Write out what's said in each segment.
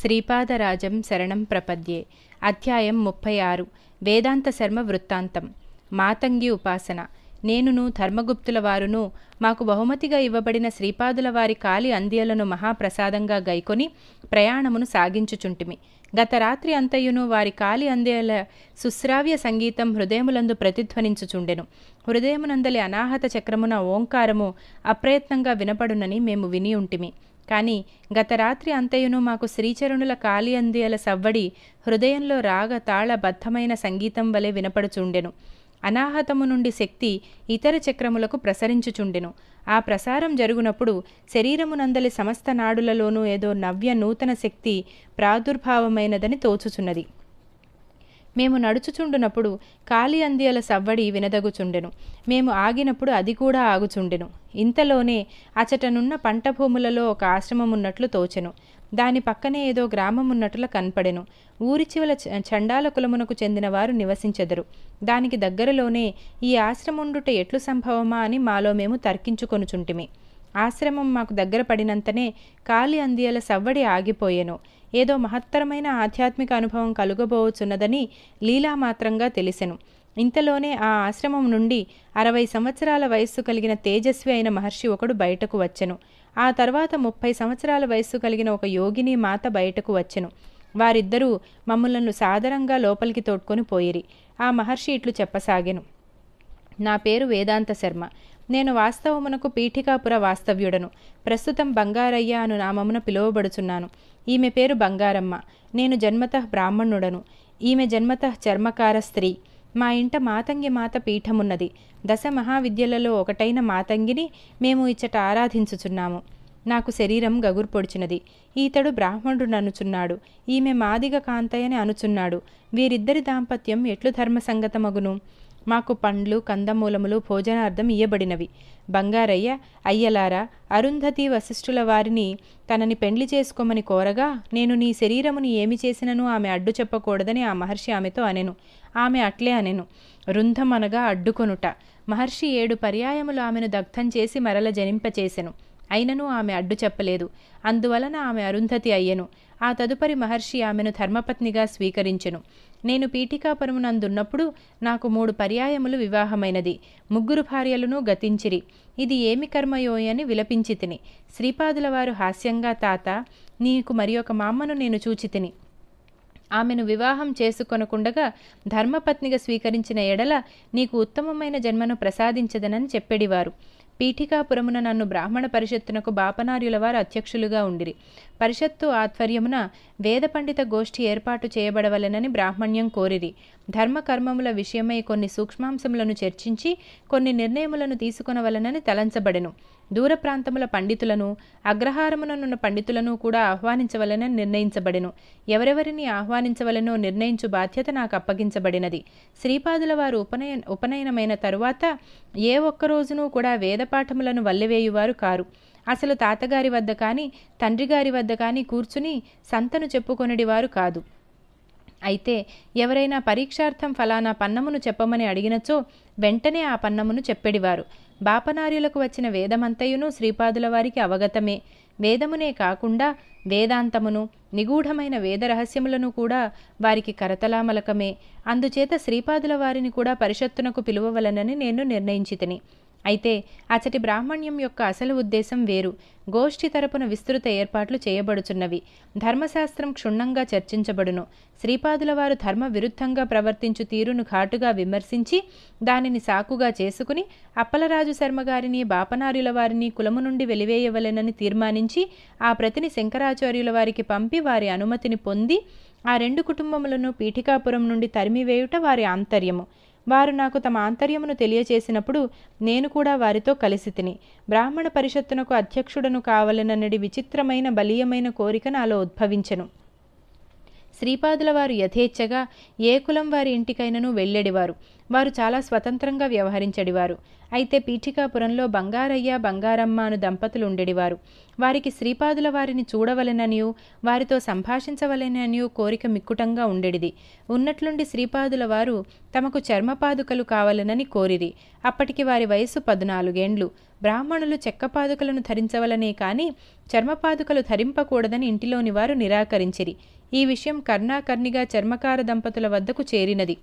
శ్రీపాదరాజం శరణం ప్రపద్యే అధ్యాయం ముప్పై ఆరు వేదాంత శర్మ వృత్తాంతం మాతంగి ఉపాసన నేనును ధర్మగుప్తుల వారును మాకు బహుమతిగా ఇవ్వబడిన శ్రీపాదుల వారి కాలి అంద్యలను మహాప్రసాదంగా గైకొని ప్రయాణమును సాగించుచుంటిమి గత రాత్రి అంతయును వారి కాలి అందేల సుశ్రావ్య సంగీతం హృదయములందు ప్రతిధ్వనించుచుండెను హృదయమునందలి అనాహత చక్రమున ఓంకారము అప్రయత్నంగా వినపడునని మేము విని ఉంటిమి కానీ గత రాత్రి అంతయును మాకు శ్రీచరణుల కాలి అందియల సవ్వడి హృదయంలో రాగ తాళ బద్ధమైన సంగీతం వలె వినపడుచుండెను అనాహతము నుండి శక్తి ఇతర చక్రములకు ప్రసరించుచుండెను ఆ ప్రసారం జరుగునప్పుడు శరీరమునందలి సమస్త నాడులలోనూ ఏదో నవ్య నూతన శక్తి ప్రాదుర్భావమైనదని తోచుచున్నది మేము నడుచుచుండునప్పుడు కాలి అందియల సవ్వడి వినదగుచుండెను మేము ఆగినప్పుడు అది కూడా ఆగుచుండెను ఇంతలోనే అచటనున్న పంట భూములలో ఒక ఆశ్రమమున్నట్లు తోచెను దాని పక్కనే ఏదో గ్రామమున్నట్లు కనపడెను ఊరి చివల చండాల కులమునకు చెందిన వారు నివసించెదరు దానికి దగ్గరలోనే ఈ ఆశ్రముండుట ఎట్లు సంభవమా అని మాలో మేము తర్కించుకొనుచుంటిమి ఆశ్రమం మాకు దగ్గర పడినంతనే కాలి అందియల సవ్వడి ఆగిపోయెను ఏదో మహత్తరమైన ఆధ్యాత్మిక అనుభవం లీలా మాత్రంగా తెలిసెను ఇంతలోనే ఆ ఆశ్రమం నుండి అరవై సంవత్సరాల వయస్సు కలిగిన తేజస్వి అయిన మహర్షి ఒకడు బయటకు వచ్చెను ఆ తర్వాత ముప్పై సంవత్సరాల వయస్సు కలిగిన ఒక యోగిని మాత బయటకు వచ్చెను వారిద్దరూ మమ్మలను సాదరంగా లోపలికి తోడ్కొని పోయిరి ఆ మహర్షి ఇట్లు చెప్పసాగెను నా పేరు వేదాంత శర్మ నేను వాస్తవమునకు పీఠికాపుర వాస్తవ్యుడను ప్రస్తుతం బంగారయ్య అను నామమున పిలువబడుచున్నాను ఈమె పేరు బంగారమ్మ నేను జన్మత బ్రాహ్మణుడను ఈమె జన్మతః చర్మకార స్త్రీ మా ఇంట మాతంగి మాత పీఠమున్నది దశ మహావిద్యలలో ఒకటైన మాతంగిని మేము ఇచ్చట ఆరాధించుచున్నాము నాకు శరీరం పొడిచినది ఈతడు అనుచున్నాడు ఈమె మాదిగ కాంతయ్యని అనుచున్నాడు వీరిద్దరి దాంపత్యం ఎట్లు ధర్మసంగతమగును మాకు పండ్లు కందమూలములు భోజనార్థం ఇయ్యబడినవి బంగారయ్య అయ్యలారా అరుంధతి వశిష్ఠుల వారిని తనని పెండ్లి చేసుకోమని కోరగా నేను నీ శరీరముని ఏమి చేసినను ఆమె అడ్డు చెప్పకూడదని ఆ మహర్షి ఆమెతో అనెను ఆమె అట్లే అనెను రుంధమనగా అడ్డుకొనుట మహర్షి ఏడు పర్యాయములు ఆమెను దగ్ధం చేసి మరల జనింపచేసెను అయినను ఆమె అడ్డు చెప్పలేదు అందువలన ఆమె అరుంధతి అయ్యెను ఆ తదుపరి మహర్షి ఆమెను ధర్మపత్నిగా స్వీకరించెను నేను పీఠికాపురమునందున్నప్పుడు నాకు మూడు పర్యాయములు వివాహమైనది ముగ్గురు భార్యలను గతించిరి ఇది ఏమి కర్మయోయని విలపించి తిని శ్రీపాదుల వారు హాస్యంగా తాత నీకు మరి ఒక మామ్మను నేను చూచి తిని ఆమెను వివాహం చేసుకొనకుండగా ధర్మపత్నిగా స్వీకరించిన ఎడల నీకు ఉత్తమమైన జన్మను ప్రసాదించదనని చెప్పెడివారు పీఠికాపురమున నన్ను బ్రాహ్మణ పరిషత్తునకు బాపనార్యుల వారు అధ్యక్షులుగా ఉండిరి పరిషత్తు ఆధ్వర్యమున వేద పండిత గోష్ఠి ఏర్పాటు చేయబడవలెనని బ్రాహ్మణ్యం కోరిరి ధర్మకర్మముల విషయమై కొన్ని సూక్ష్మాంశములను చర్చించి కొన్ని నిర్ణయములను తీసుకొనవలనని తలంచబడెను దూర ప్రాంతముల పండితులను అగ్రహారముననున్న పండితులను కూడా ఆహ్వానించవలెనని నిర్ణయించబడెను ఎవరెవరిని ఆహ్వానించవలెనో నిర్ణయించు బాధ్యత నాకు అప్పగించబడినది శ్రీపాదుల వారు ఉపనయ ఉపనయనమైన తరువాత ఏ ఒక్క రోజునూ కూడా వేదపాఠములను వల్లెవేయువారు కారు అసలు తాతగారి వద్ద కానీ తండ్రి గారి వద్ద కానీ కూర్చుని సంతను చెప్పుకొనిడివారు కాదు అయితే ఎవరైనా పరీక్షార్థం ఫలానా పన్నమును చెప్పమని అడిగినచో వెంటనే ఆ పన్నమును చెప్పేడివారు బాపనార్యులకు వచ్చిన వేదమంతయును శ్రీపాదుల వారికి అవగతమే వేదమునే కాకుండా వేదాంతమును నిగూఢమైన వేద రహస్యములను కూడా వారికి కరతలామలకమే అందుచేత శ్రీపాదుల వారిని కూడా పరిషత్తునకు పిలువవలనని నేను నిర్ణయించితిని అయితే అచటి బ్రాహ్మణ్యం యొక్క అసలు ఉద్దేశం వేరు గోష్ఠి తరపున విస్తృత ఏర్పాట్లు చేయబడుచున్నవి ధర్మశాస్త్రం క్షుణ్ణంగా చర్చించబడును శ్రీపాదుల వారు ధర్మ విరుద్ధంగా ప్రవర్తించు తీరును ఘాటుగా విమర్శించి దానిని సాకుగా చేసుకుని అప్పలరాజు శర్మ గారిని బాపనార్యుల వారిని కులము నుండి వెలివేయవలెనని తీర్మానించి ఆ ప్రతిని శంకరాచార్యుల వారికి పంపి వారి అనుమతిని పొంది ఆ రెండు కుటుంబములను పీఠికాపురం నుండి తరిమివేయుట వారి ఆంతర్యము వారు నాకు తమ ఆంతర్యమును తెలియచేసినప్పుడు నేను కూడా వారితో కలిసి తిని బ్రాహ్మణ పరిషత్తునకు అధ్యక్షుడను కావలనన్నడి విచిత్రమైన బలీయమైన కోరిక నాలో ఉద్భవించను శ్రీపాదుల వారు యథేచ్ఛగా ఏ కులం వారి ఇంటికైనను వెళ్ళేడివారు వారు చాలా స్వతంత్రంగా వ్యవహరించడివారు అయితే పీఠికాపురంలో బంగారయ్య బంగారమ్మ అను దంపతులు ఉండేవారు వారికి శ్రీపాదుల వారిని చూడవలెననియు వారితో సంభాషించవలెననియు కోరిక మిక్కుటంగా ఉండేది ఉన్నట్లుండి శ్రీపాదుల వారు తమకు చర్మపాదుకలు కావలెనని కోరిరి అప్పటికి వారి వయసు పద్నాలుగేండ్లు బ్రాహ్మణులు చెక్కపాదుకలను ధరించవలనే కానీ చర్మపాదుకలు ధరింపకూడదని ఇంటిలోని వారు నిరాకరించిరి ఈ విషయం కర్ణాకర్ణిగా చర్మకార దంపతుల వద్దకు చేరినది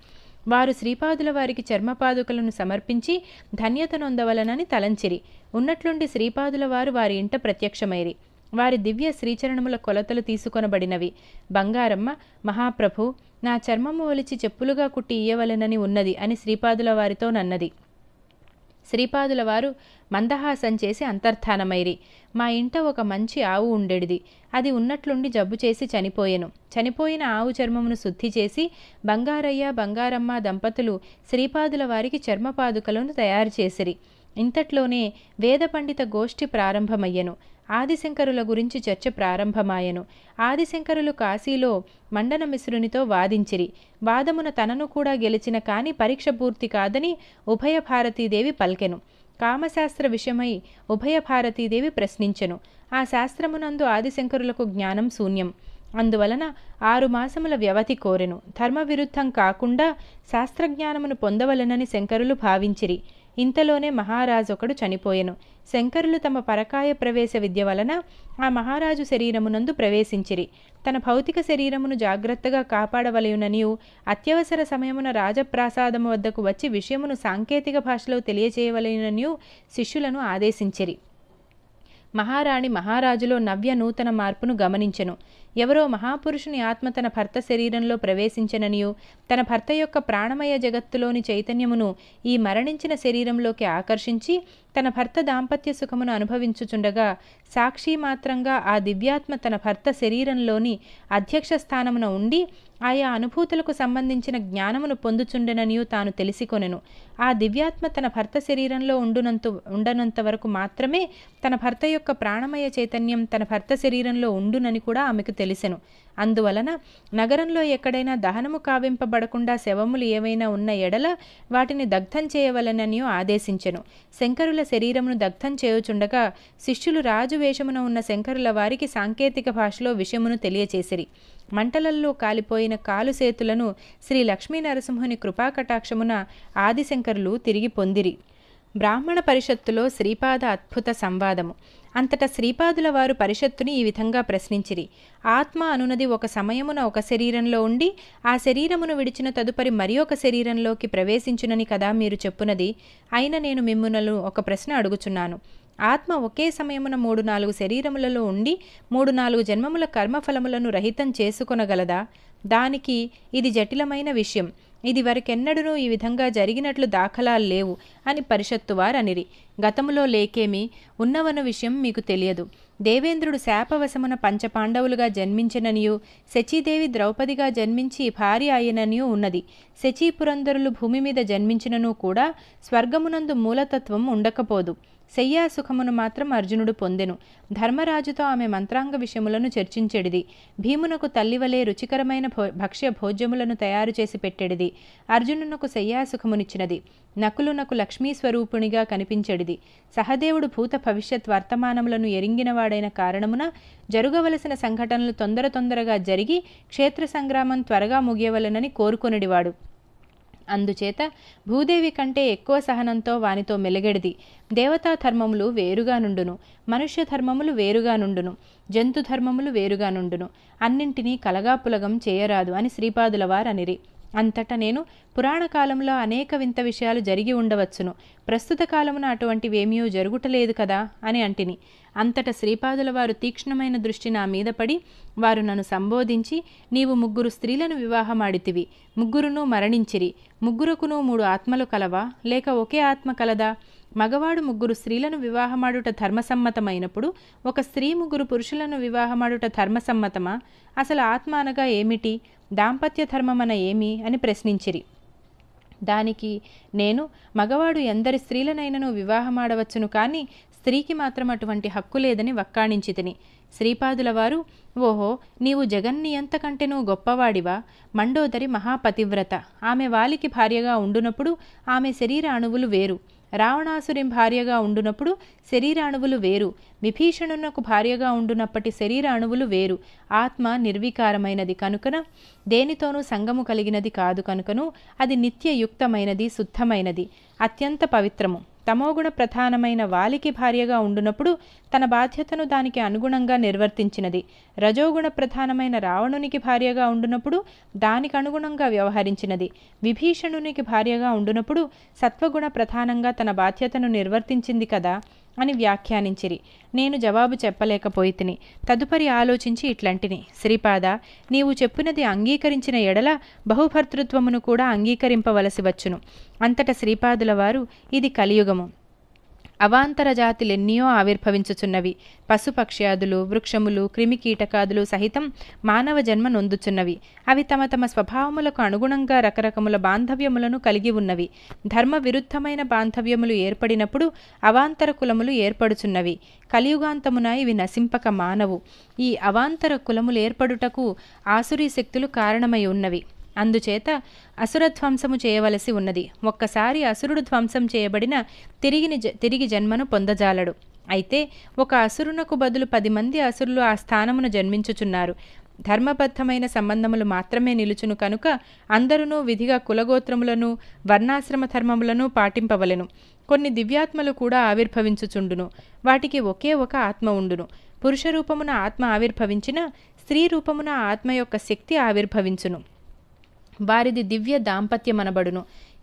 వారు శ్రీపాదుల వారికి చర్మపాదుకలను సమర్పించి ధన్యత నొందవలనని తలంచిరి ఉన్నట్లుండి శ్రీపాదుల వారు వారి ఇంట ప్రత్యక్షమైరి వారి దివ్య శ్రీచరణముల కొలతలు తీసుకొనబడినవి బంగారమ్మ మహాప్రభు నా చర్మము ఒలిచి చెప్పులుగా కుట్టి ఇయ్యవలెనని ఉన్నది అని శ్రీపాదుల వారితో నన్నది శ్రీపాదుల వారు మందహాసం చేసి అంతర్ధానమైరి మా ఇంట ఒక మంచి ఆవు ఉండేది అది ఉన్నట్లుండి జబ్బు చేసి చనిపోయెను చనిపోయిన ఆవు చర్మమును శుద్ధి చేసి బంగారయ్య బంగారమ్మ దంపతులు శ్రీపాదుల వారికి చర్మపాదుకలను తయారు చేసిరి ఇంతట్లోనే వేద పండిత గోష్ఠి ప్రారంభమయ్యను ఆదిశంకరుల గురించి చర్చ ప్రారంభమాయను ఆదిశంకరులు కాశీలో మండనమిశ్రునితో వాదించిరి వాదమున తనను కూడా గెలిచిన కాని పరీక్ష పూర్తి కాదని ఉభయ భారతీదేవి పల్కెను కామశాస్త్ర విషయమై ఉభయ భారతీదేవి ప్రశ్నించెను ఆ శాస్త్రమునందు ఆదిశంకరులకు జ్ఞానం శూన్యం అందువలన ఆరు మాసముల వ్యవధి కోరెను ధర్మవిరుద్ధం కాకుండా శాస్త్రజ్ఞానమును పొందవలనని శంకరులు భావించిరి ఇంతలోనే మహారాజు ఒకడు చనిపోయెను శంకరులు తమ పరకాయ ప్రవేశ విద్య వలన ఆ మహారాజు శరీరమునందు ప్రవేశించిరి తన భౌతిక శరీరమును జాగ్రత్తగా కాపాడవలయుననియు అత్యవసర సమయమున రాజప్రాసాదము వద్దకు వచ్చి విషయమును సాంకేతిక భాషలో తెలియజేయవలయుననియు శిష్యులను ఆదేశించిరి మహారాణి మహారాజులో నవ్య నూతన మార్పును గమనించెను ఎవరో మహాపురుషుని ఆత్మ తన భర్త శరీరంలో ప్రవేశించననియూ తన భర్త యొక్క ప్రాణమయ జగత్తులోని చైతన్యమును ఈ మరణించిన శరీరంలోకి ఆకర్షించి తన భర్త దాంపత్య సుఖమును అనుభవించుచుండగా సాక్షి మాత్రంగా ఆ దివ్యాత్మ తన భర్త శరీరంలోని అధ్యక్ష స్థానమున ఉండి ఆయా అనుభూతులకు సంబంధించిన జ్ఞానమును పొందుచుండెననియు తాను తెలిసికొనెను ఆ దివ్యాత్మ తన భర్త శరీరంలో ఉండునంత ఉండనంత వరకు మాత్రమే తన భర్త యొక్క ప్రాణమయ చైతన్యం తన భర్త శరీరంలో ఉండునని కూడా ఆమెకు తెలిసెను అందువలన నగరంలో ఎక్కడైనా దహనము కావింపబడకుండా శవములు ఏవైనా ఉన్న ఎడల వాటిని దగ్ధం చేయవలనని ఆదేశించెను శంకరుల శరీరమును దగ్ధం చేయుచుండగా శిష్యులు రాజు వేషమున ఉన్న శంకరుల వారికి సాంకేతిక భాషలో విషయమును తెలియచేసిరి మంటలల్లో కాలిపోయిన కాలు సేతులను శ్రీ లక్ష్మీనరసింహుని కృపాకటాక్షమున ఆదిశంకరులు తిరిగి పొందిరి బ్రాహ్మణ పరిషత్తులో శ్రీపాద అద్భుత సంవాదము అంతటా శ్రీపాదుల వారు పరిషత్తుని ఈ విధంగా ప్రశ్నించిరి ఆత్మ అనునది ఒక సమయమున ఒక శరీరంలో ఉండి ఆ శరీరమును విడిచిన తదుపరి మరి ఒక శరీరంలోకి ప్రవేశించునని కదా మీరు చెప్పునది అయిన నేను మిమ్మునలు ఒక ప్రశ్న అడుగుచున్నాను ఆత్మ ఒకే సమయమున మూడు నాలుగు శరీరములలో ఉండి మూడు నాలుగు జన్మముల కర్మఫలములను రహితం చేసుకొనగలదా దానికి ఇది జటిలమైన విషయం ఇది వరకెన్నడూ ఈ విధంగా జరిగినట్లు దాఖలాలు లేవు అని పరిషత్తు వారనిరి గతములో లేకేమి ఉన్నవన విషయం మీకు తెలియదు దేవేంద్రుడు శాపవశమున పంచపాండవులుగా జన్మించిననియు శచీదేవి ద్రౌపదిగా జన్మించి భార్య అయిననియూ ఉన్నది శచీ భూమి మీద జన్మించినను కూడా స్వర్గమునందు మూలతత్వం ఉండకపోదు సుఖమును మాత్రం అర్జునుడు పొందెను ధర్మరాజుతో ఆమె మంత్రాంగ విషయములను చర్చించెడిది భీమునకు తల్లివలే రుచికరమైన భో భక్ష్య భోజ్యములను తయారు చేసి పెట్టెడిది అర్జునునకు శయ్యాసుఖమునిచ్చినది నకులునకు లక్ష్మీస్వరూపునిగా కనిపించెడిది సహదేవుడు భూత భవిష్యత్ వర్తమానములను ఎరింగినవాడైన కారణమున జరుగవలసిన సంఘటనలు తొందర తొందరగా జరిగి క్షేత్ర సంగ్రామం త్వరగా ముగియవలనని కోరుకొనిడివాడు అందుచేత భూదేవి కంటే ఎక్కువ సహనంతో వానితో మెలగెడిది దేవతా ధర్మములు వేరుగా నుండును మనుష్య ధర్మములు వేరుగా నుండును జంతు ధర్మములు వేరుగా నుండును అన్నింటినీ కలగాపులగం చేయరాదు అని శ్రీపాదుల వారనిరి అంతటా నేను పురాణ కాలంలో అనేక వింత విషయాలు జరిగి ఉండవచ్చును ప్రస్తుత కాలమున అటువంటివేమీయూ జరుగుటలేదు కదా అని అంటిని అంతట శ్రీపాదుల వారు తీక్ష్ణమైన దృష్టి నా మీద పడి వారు నన్ను సంబోధించి నీవు ముగ్గురు స్త్రీలను వివాహమాడితివి ముగ్గురును మరణించిరి ముగ్గురుకును మూడు ఆత్మలు కలవా లేక ఒకే ఆత్మ కలదా మగవాడు ముగ్గురు స్త్రీలను వివాహమాడుట ధర్మసమ్మతమైనప్పుడు ఒక స్త్రీ ముగ్గురు పురుషులను వివాహమాడుట ధర్మసమ్మతమా అసలు ఆత్మ అనగా ఏమిటి దాంపత్య ధర్మమన ఏమి అని ప్రశ్నించిరి దానికి నేను మగవాడు ఎందరి స్త్రీలనైనను వివాహమాడవచ్చును కానీ స్త్రీకి మాత్రం అటువంటి హక్కు లేదని వక్కాణించి తిని శ్రీపాదుల వారు ఓహో నీవు జగన్ని ఎంతకంటేనూ గొప్పవాడివా మండోదరి మహాపతివ్రత ఆమె వాలికి భార్యగా ఉండునప్పుడు ఆమె శరీర అణువులు వేరు రావణాసురి భార్యగా ఉండునప్పుడు శరీర అణువులు వేరు విభీషణునకు భార్యగా ఉండునప్పటి శరీర అణువులు వేరు ఆత్మ నిర్వికారమైనది కనుకన దేనితోనూ సంగము కలిగినది కాదు కనుకను అది నిత్యయుక్తమైనది శుద్ధమైనది అత్యంత పవిత్రము తమోగుణ ప్రధానమైన వాలికి భార్యగా ఉండునప్పుడు తన బాధ్యతను దానికి అనుగుణంగా నిర్వర్తించినది రజోగుణ ప్రధానమైన రావణునికి భార్యగా ఉండునప్పుడు దానికి అనుగుణంగా వ్యవహరించినది విభీషణునికి భార్యగా ఉండునప్పుడు సత్వగుణ ప్రధానంగా తన బాధ్యతను నిర్వర్తించింది కదా అని వ్యాఖ్యానించిరి నేను జవాబు చెప్పలేకపోయి తిని తదుపరి ఆలోచించి ఇట్లాంటిని శ్రీపాద నీవు చెప్పినది అంగీకరించిన ఎడల బహుభర్తృత్వమును కూడా అంగీకరింపవలసి వచ్చును అంతట శ్రీపాదుల వారు ఇది కలియుగము అవాంతర జాతులెన్నయో ఆవిర్భవించుచున్నవి పశుపక్ష్యాదులు వృక్షములు క్రిమికీటకాదులు సహితం మానవ జన్మ నొందుచున్నవి అవి తమ తమ స్వభావములకు అనుగుణంగా రకరకముల బాంధవ్యములను కలిగి ఉన్నవి ధర్మ విరుద్ధమైన బాంధవ్యములు ఏర్పడినప్పుడు అవాంతర కులములు ఏర్పడుచున్నవి కలియుగాంతమున ఇవి నశింపక మానవు ఈ అవాంతర కులములు ఏర్పడుటకు ఆసురీ శక్తులు కారణమై ఉన్నవి అందుచేత అసురధ్వంసము చేయవలసి ఉన్నది ఒక్కసారి అసురుడు ధ్వంసం చేయబడిన తిరిగి తిరిగి జన్మను పొందజాలడు అయితే ఒక అసురునకు బదులు పది మంది అసురులు ఆ స్థానమును జన్మించుచున్నారు ధర్మబద్ధమైన సంబంధములు మాత్రమే నిలుచును కనుక అందరూ విధిగా కులగోత్రములను వర్ణాశ్రమ ధర్మములను పాటింపవలెను కొన్ని దివ్యాత్మలు కూడా ఆవిర్భవించుచుండును వాటికి ఒకే ఒక ఆత్మ ఉండును పురుష రూపమున ఆత్మ ఆవిర్భవించిన స్త్రీ రూపమున ఆత్మ యొక్క శక్తి ఆవిర్భవించును వారిది దివ్య దాంపత్యమనబడును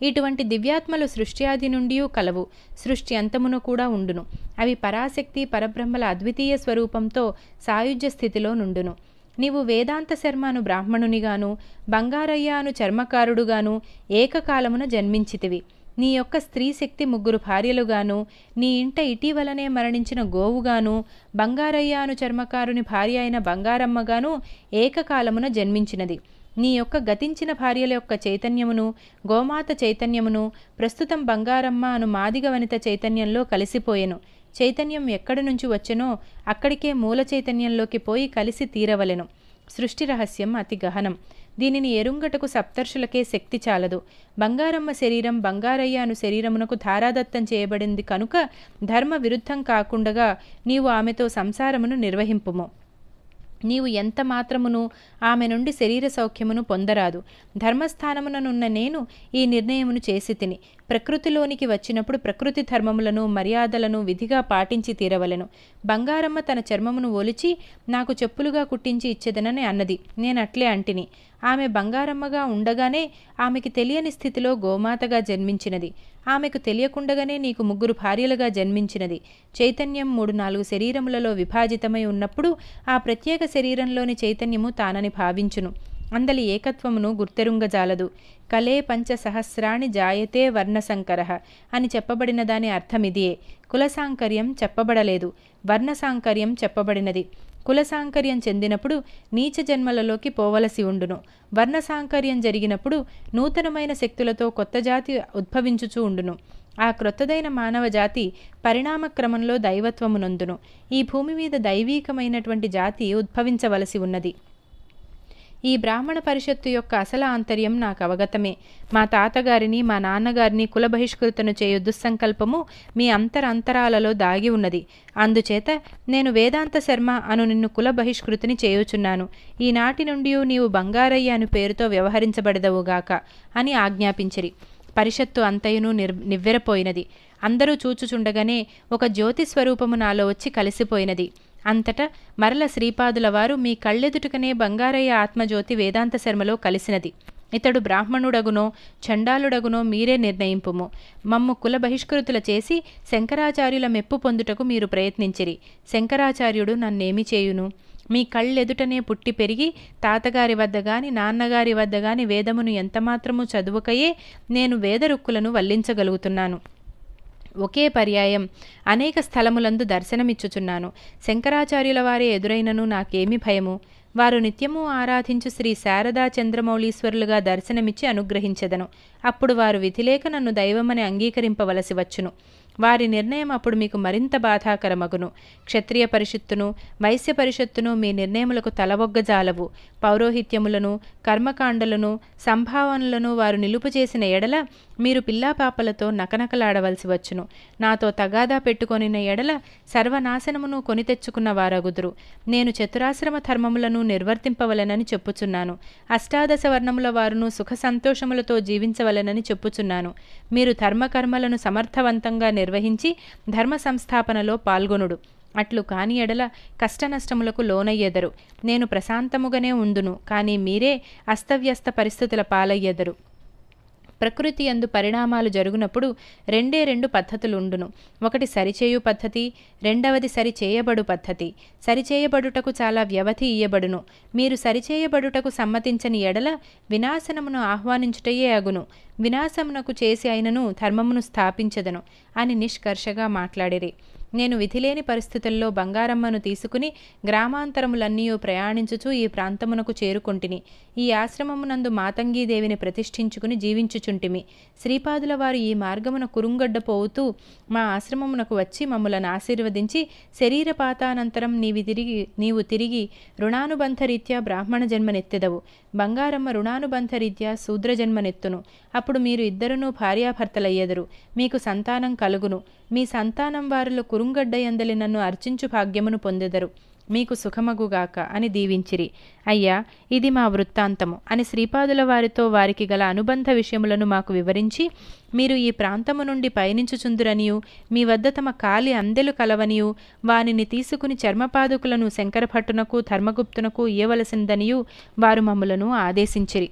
ఇటువంటి దివ్యాత్మలు సృష్టి ఆది నుండి కలవు సృష్టి అంతమును కూడా ఉండును అవి పరాశక్తి పరబ్రహ్మల అద్వితీయ స్వరూపంతో సాయుజ్య స్థితిలో నుండును నీవు వేదాంత శర్మను బ్రాహ్మణునిగాను బంగారయ్య అను చర్మకారుడుగాను ఏకకాలమున జన్మించితివి నీ యొక్క స్త్రీ శక్తి ముగ్గురు భార్యలుగాను నీ ఇంట ఇటీవలనే మరణించిన గోవుగాను బంగారయ్య అను చర్మకారుని భార్య అయిన బంగారమ్మగాను ఏకకాలమున జన్మించినది నీ యొక్క గతించిన భార్యల యొక్క చైతన్యమును గోమాత చైతన్యమును ప్రస్తుతం బంగారమ్మ అను మాదిగ వనిత చైతన్యంలో కలిసిపోయెను చైతన్యం ఎక్కడి నుంచి వచ్చెనో అక్కడికే మూల చైతన్యంలోకి పోయి కలిసి తీరవలెను సృష్టి రహస్యం అతి గహనం దీనిని ఎరుంగటకు సప్తర్షులకే శక్తి చాలదు బంగారమ్మ శరీరం బంగారయ్య అను శరీరమునకు ధారాదత్తం చేయబడింది కనుక ధర్మ విరుద్ధం కాకుండగా నీవు ఆమెతో సంసారమును నిర్వహింపుము నీవు ఎంత మాత్రమును ఆమె నుండి శరీర సౌఖ్యమును పొందరాదు ధర్మస్థానముననున్న నేను ఈ నిర్ణయమును చేసి తిని ప్రకృతిలోనికి వచ్చినప్పుడు ప్రకృతి ధర్మములను మర్యాదలను విధిగా పాటించి తీరవలను బంగారమ్మ తన చర్మమును ఒలిచి నాకు చెప్పులుగా కుట్టించి ఇచ్చేదనని అన్నది నేనట్లే అంటిని ఆమె బంగారమ్మగా ఉండగానే ఆమెకి తెలియని స్థితిలో గోమాతగా జన్మించినది ఆమెకు తెలియకుండగానే నీకు ముగ్గురు భార్యలుగా జన్మించినది చైతన్యం మూడు నాలుగు శరీరములలో విభాజితమై ఉన్నప్పుడు ఆ ప్రత్యేక శరీరంలోని చైతన్యము తానని భావించును అందలి ఏకత్వమును గుర్తెరుంగజాలదు కలే పంచ సహస్రాణి జాయతే వర్ణసంకర అని చెప్పబడిన దాని అర్థమిదియే కులసాంకర్యం చెప్పబడలేదు వర్ణసాంకర్యం చెప్పబడినది కులసాంకర్యం చెందినప్పుడు నీచ జన్మలలోకి పోవలసి ఉండును వర్ణసాంకర్యం జరిగినప్పుడు నూతనమైన శక్తులతో కొత్త జాతి ఉద్భవించుచూ ఉండును ఆ క్రొత్తదైన మానవ జాతి పరిణామక్రమంలో దైవత్వమునందును ఈ భూమి మీద దైవీకమైనటువంటి జాతి ఉద్భవించవలసి ఉన్నది ఈ బ్రాహ్మణ పరిషత్తు యొక్క అసలు ఆంతర్యం నాకు అవగతమే మా తాతగారిని మా నాన్నగారిని కుల బహిష్కృతను చేయు దుస్సంకల్పము మీ అంతరంతరాలలో దాగి ఉన్నది అందుచేత నేను వేదాంత శర్మ అను నిన్ను కుల బహిష్కృతిని చేయుచున్నాను ఈనాటి నుండి నీవు బంగారయ్య అను పేరుతో వ్యవహరించబడదవుగాక అని ఆజ్ఞాపించిరి పరిషత్తు అంతయును నిర్ నివ్వెరపోయినది అందరూ చూచుచుండగానే ఒక జ్యోతి స్వరూపము నాలో వచ్చి కలిసిపోయినది అంతటా మరల శ్రీపాదుల వారు మీ కళ్ళెదుటకనే బంగారయ్య ఆత్మజ్యోతి వేదాంత శర్మలో కలిసినది ఇతడు బ్రాహ్మణుడగునో చండాలుడగునో మీరే నిర్ణయింపుము మమ్ము కుల బహిష్కృతుల చేసి శంకరాచార్యుల మెప్పు పొందుటకు మీరు ప్రయత్నించిరి శంకరాచార్యుడు నన్నేమి చేయును మీ కళ్ళెదుటనే పుట్టి పెరిగి తాతగారి వద్ద గాని నాన్నగారి వద్ద గాని వేదమును ఎంతమాత్రము చదువుకయే నేను వేదరుక్కులను వల్లించగలుగుతున్నాను ఒకే పర్యాయం అనేక స్థలములందు దర్శనమిచ్చుచున్నాను శంకరాచార్యుల వారి ఎదురైనను నాకేమి భయము వారు నిత్యము ఆరాధించు శ్రీ శారదా చంద్రమౌళీశ్వరులుగా దర్శనమిచ్చి అనుగ్రహించెదను అప్పుడు వారు విధిలేక నన్ను దైవమని అంగీకరింపవలసి వచ్చును వారి నిర్ణయం అప్పుడు మీకు మరింత బాధాకరమగును క్షత్రియ పరిషత్తును వైశ్య పరిషత్తును మీ నిర్ణయములకు తలవొగ్గజాలవు పౌరోహిత్యములను కర్మకాండలను సంభావనలను వారు నిలుపు చేసిన ఎడల మీరు పిల్లాపాపలతో నకనకలాడవలసి వచ్చును నాతో తగాదా పెట్టుకొనిన ఎడల సర్వనాశనమును కొని తెచ్చుకున్న వారగుదురు నేను చతురాశ్రమ ధర్మములను నిర్వర్తింపవలనని చెప్పుచున్నాను అష్టాదశ వర్ణముల వారును సుఖ సంతోషములతో జీవించవలనని చెప్పుచున్నాను మీరు ధర్మకర్మలను సమర్థవంతంగా నిర్వహించి ధర్మ సంస్థాపనలో పాల్గొనుడు అట్లు కాని ఎడల కష్ట నష్టములకు లోనయ్యెదరు నేను ప్రశాంతముగానే ఉండును కానీ మీరే అస్తవ్యస్త పరిస్థితుల పాలయ్యెదరు ప్రకృతి అందు పరిణామాలు జరుగునప్పుడు రెండే రెండు పద్ధతులుండును ఒకటి సరిచేయు పద్ధతి రెండవది సరిచేయబడు పద్ధతి సరిచేయబడుటకు చాలా వ్యవధి ఇయ్యబడును మీరు సరిచేయబడుటకు సమ్మతించని ఎడల వినాశనమును ఆహ్వానించుటయే అగును వినాశమునకు చేసి అయినను ధర్మమును స్థాపించదను అని నిష్కర్షగా మాట్లాడిరి నేను విధిలేని పరిస్థితుల్లో బంగారమ్మను తీసుకుని గ్రామాంతరములన్నీయూ ప్రయాణించుచు ఈ ప్రాంతమునకు చేరుకుంటిని ఈ ఆశ్రమమునందు మాతంగీదేవిని ప్రతిష్ఠించుకుని జీవించుచుంటిమి శ్రీపాదుల వారు ఈ మార్గమున కురుంగడ్డ పోవుతూ మా ఆశ్రమమునకు వచ్చి మమ్మలను ఆశీర్వదించి శరీరపాతానంతరం నీవి తిరిగి నీవు తిరిగి రుణానుబంధరీత్యా బ్రాహ్మణ జన్మనెత్తెదవు బంగారమ్మ రుణానుబంధరీత్యా శూద్ర జన్మనెత్తును అప్పుడు మీరు ఇద్దరునూ భార్యాభర్తలయ్యెదరు మీకు సంతానం కలుగును మీ సంతానం వారిలో ఎందలి నన్ను అర్చించు భాగ్యమును పొందెదరు మీకు సుఖమగుగాక అని దీవించిరి అయ్యా ఇది మా వృత్తాంతము అని శ్రీపాదుల వారితో వారికి గల అనుబంధ విషయములను మాకు వివరించి మీరు ఈ ప్రాంతము నుండి పయనించుచుందురనియు మీ వద్ద తమ కాలి అందెలు కలవనియు వానిని తీసుకుని చర్మపాదుకులను శంకరభట్టునకు ధర్మగుప్తునకు ఇయ్యవలసిందనియు వారు మమ్ములను ఆదేశించిరి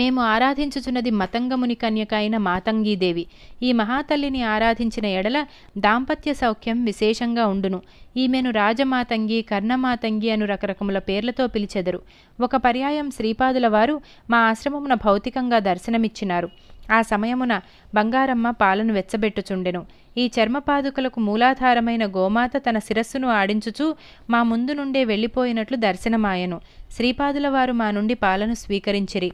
మేము ఆరాధించుచున్నది మతంగముని కన్యక అయిన మాతంగీదేవి ఈ మహాతల్లిని ఆరాధించిన ఎడల దాంపత్య సౌఖ్యం విశేషంగా ఉండును ఈమెను రాజమాతంగి కర్ణమాతంగి అను రకరకముల పేర్లతో పిలిచెదరు ఒక పర్యాయం శ్రీపాదుల వారు మా ఆశ్రమమున భౌతికంగా దర్శనమిచ్చినారు ఆ సమయమున బంగారమ్మ పాలను వెచ్చబెట్టుచుండెను ఈ చర్మపాదుకలకు మూలాధారమైన గోమాత తన శిరస్సును ఆడించుచూ మా ముందు నుండే వెళ్ళిపోయినట్లు దర్శనమాయను శ్రీపాదుల వారు మా నుండి పాలను స్వీకరించిరి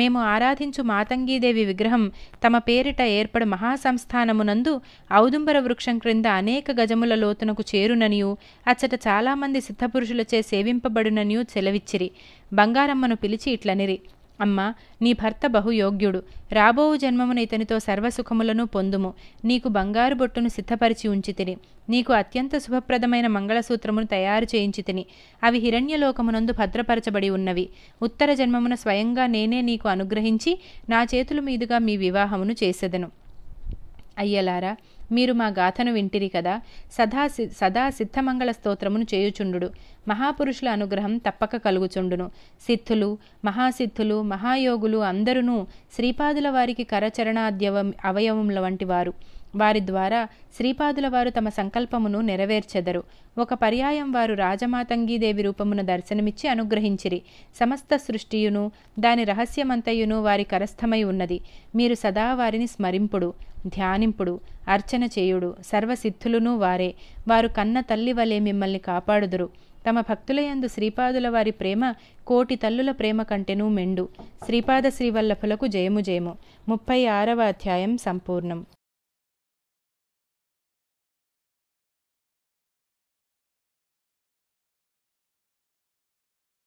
మేము ఆరాధించు మాతంగీదేవి విగ్రహం తమ పేరిట ఏర్పడు మహాసంస్థానమునందు ఔదుంబర వృక్షం క్రింద అనేక గజముల లోతునకు చేరుననియు అచ్చట చాలామంది సిద్ధపురుషులచే సేవింపబడుననియు చెలవిచ్చిరి బంగారమ్మను పిలిచి ఇట్లనిరి అమ్మా నీ భర్త బహుయోగ్యుడు రాబో జన్మమున ఇతనితో సర్వసుఖములను పొందుము నీకు బంగారు బొట్టును సిద్ధపరిచి ఉంచితిని నీకు అత్యంత శుభప్రదమైన మంగళసూత్రమును తయారు చేయించి తిని అవి హిరణ్యలోకమునందు భద్రపరచబడి ఉన్నవి ఉత్తర జన్మమున స్వయంగా నేనే నీకు అనుగ్రహించి నా చేతుల మీదుగా మీ వివాహమును చేసెదను అయ్యలారా మీరు మా గాథను వింటిరి కదా సదా సదా సిద్ధమంగళ స్తోత్రమును చేయుచుండు మహాపురుషుల అనుగ్రహం తప్పక కలుగుచుండును సిద్ధులు మహాసిద్ధులు మహాయోగులు అందరూ శ్రీపాదుల వారికి కరచరణాద్యవ అవయవముల వంటి వారు వారి ద్వారా శ్రీపాదుల వారు తమ సంకల్పమును నెరవేర్చెదరు ఒక పర్యాయం వారు రాజమాతంగీదేవి రూపమును దర్శనమిచ్చి అనుగ్రహించిరి సమస్త సృష్టియును దాని రహస్యమంతయును వారి కరస్థమై ఉన్నది మీరు సదా వారిని స్మరింపుడు ధ్యానింపుడు అర్చన చేయుడు సర్వసిద్ధులును వారే వారు కన్న తల్లి వలె మిమ్మల్ని కాపాడుదురు తమ భక్తులయందు శ్రీపాదుల వారి ప్రేమ కోటి తల్లుల ప్రేమ కంటెనూ మెండు శ్రీపాద శ్రీవల్లభులకు జయము జయము ముప్పై ఆరవ అధ్యాయం సంపూర్ణం